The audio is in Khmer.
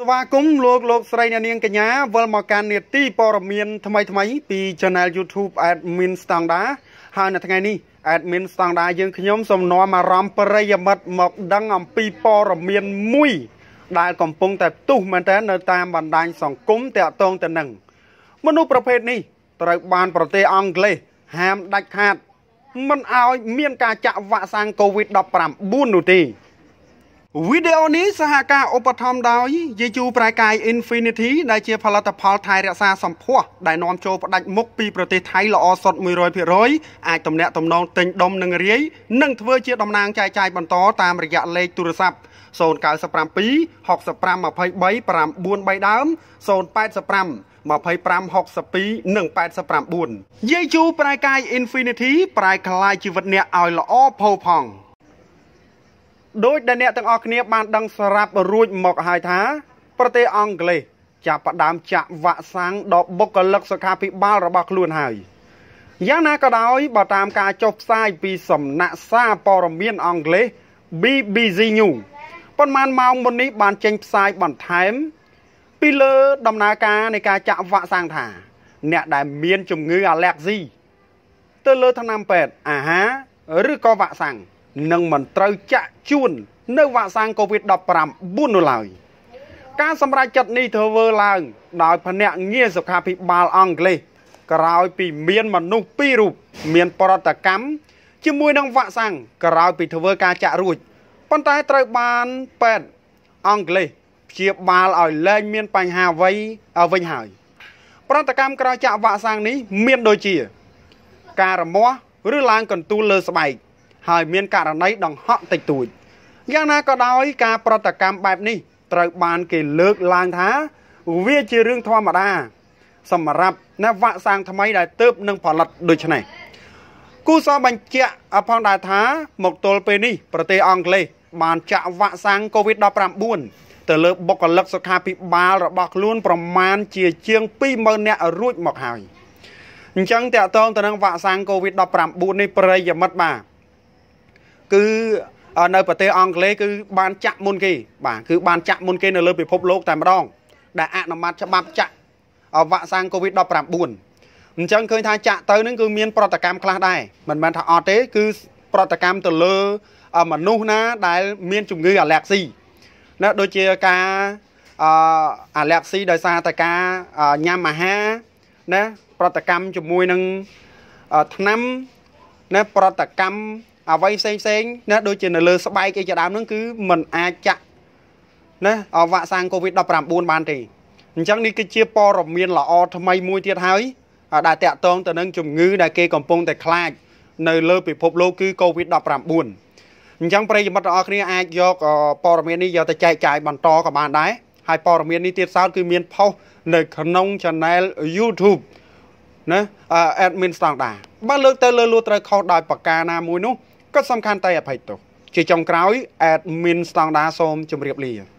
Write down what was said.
ស្វាគមន៍លោកលោកស្រីអ្នកនាងកញ្ញាវិលមកកាន់នេតិព័រមានថ្មីថ្មី ពី Channel YouTube Admin Standard ហើយនៅថ្ងៃនេះ Admin Standard យើងខ្ញុំសូមនាំអារម្មណ៍ប្រិយមិត្តមកដឹងអំពីព័រមានមួយ ដែលកំពុងតែផ្ទុះមែនតើនៅតាមបណ្ដាញសង្គមតាក់ទងទៅនឹងមនុស្សប្រភេទនេះត្រូវបានប្រទេសអង់គ្លេសហាមដាច់ខាតមិនឲ្យមានការចាក់វ៉ាក់សាំង COVID-19 នោះទេវីដេអូនេះសហការឧបត្ថម្ភដោយយេជូប្រែកាយ Infinity ដែលជាផលិតផលថែរក្សាសម្ផស្សដែលនាំចូលផ្ដាច់មុខពីប្រទេសថៃល្អសុទ្ធ100%អាចទំនាក់ទំនងទិញដុំនិងរាយនិងធ្វើជាតំណាងចែកចាយបន្តតាមរយៈលេខទូរស័ព្ទ097 6523 933ដើម085 2562និង89យាយជូប្រែកាយ Infinity ប្រែក្លាយជីវិតអ្នកឲ្យល្អផូរផង់ដោយដែលអ្នកទាំងអស់គ្នាបានដឹងស្រាប់រួចមកហើយថាប្រទេសអង់គ្លេសចាប់ផ្ដើមចាក់វ៉ាក់សាំងដល់បុគ្គលិកសុខាភិបាលរបស់ខ្លួនហើយយ៉ាងណាក៏ដោយបើតាមការចុះផ្សាយពីសំណាក់សារព័ត៌មានអង់គ្លេស BBC News ប៉ុន្មានម៉ោងមុននេះបានចេញផ្សាយបន្ថែមពីលើដំណើរការនៃការចាក់វ៉ាក់សាំងថា អ្នកដែលមានជំងឺអាឡែកស៊ីទៅលើថ្នាំពេទ្យអាហារឬក៏វ៉ាក់សាំងនិងមិនត្រូវចាក់ជូននៅវ៉ាក់សាំង COVID-19 នោះឡើយការសម្រេចចិត្តនេះធ្វើឡើងដោយភ្នាក់ងារសុខាភិបាលអង់គ្លេសក្រោយពីមានមនុស្ស2រូបមានប្រតកម្មជាមួយនឹងវ៉ាក់សាំងក្រោយពីធ្វើការចាក់រួចប៉ុន្តែត្រូវបានប៉ែតអង់គ្លេសព្យាបាលឲ្យលែងមានបញ្ហាអ្វីវិញហើយប្រតកម្មក្រោយចាក់វ៉ាក់សាំងនេះមានដូចជា ការរមាស់ឬឡើងកន្ទូលលើស្បែកហើយមានករណីដង្ហក់តិចតួចយ៉ាងណាក៏ដោយការប្រតិកម្មបែបនេះត្រូវបាន គេលើកឡើងថា វាជារឿងធម្មតា សម្រាប់អ្នកវាក់សាំងថ្មីដែលទៅបនឹងផលិតដូចនេះគូសបញ្ជាក់អផងដែរថាមកទល់ពេលនេះ ប្រទេសអង់គ្លេសបានចាក់វ៉ាក់សាំង COVID-19 ទៅលើបុគ្គលិកសុខាភិបាលរបស់ខ្លួន ប្រមាណជាជាង20000នាក់រួចមកហើយអញ្ចឹងតកតងទៅនឹងវ៉ាក់សាំង COVID-19 នេះប្រិយមិត្តបាទគឺនៅប្រទេសអង់គ្លេសគឺបានចាក់មុនគេបាទគឺបានចាក់មុនគេនៅលើពិភពលោកតែម្ដងដែលអនុម័តច្បាប់ចាក់វ៉ាក់សាំង COVID-19 អញ្ចឹងឃើញថាចាក់ទៅនឹងគឺមានប្រតិកម្មខ្លះដែរមិនមែនថាអត់ទេ គឺ ប្រតិកម្មទៅលើ មនុស្សណា ដែល មាន ជំងឺអាឡែកស៊ីណាដូចជាការអអាឡែកស៊ីដោយសារតែការញ៉ាំអាហារណាប្រតិកម្មជាមួយនឹងថ្នាំណាប្រតិកម្មអ្វីផ្សេងផ្សេងណាដូចជានៅលើស្បែកអីជាដើមហ្នឹងគឺมันអាចចាក់ណាអវ៉ាក់សាំង COVID-19 បានទេអញ្ចឹងនេះគឺជាព័ត៌មានល្អថ្មីមួយទៀតហើយដែលតាក់ទងទៅនឹងជំងឺដែលគេកំពុងតែខ្លាចនៅលើពិភពលោកគឺ COVID-19 អញ្ចឹងប្រិយមិត្តទាំងអស់គ្នាអាចយកព័ត៌មាននេះយកទៅចែកចាយបន្តក៏បានដែរហើយព័ត៌មាននេះទៀតសោតគឺមានផុសនៅ ក្នុង Channel YouTube ណា admin ស្តង់ដាបើលើកទៅលើលួត្រូវខុសដោយប្រការណាមួយនោះក៏សំខាន់តែអភ័យទោសជាចុងក្រោយអេដមីនស្តង់ដាសូមជម្រាបលា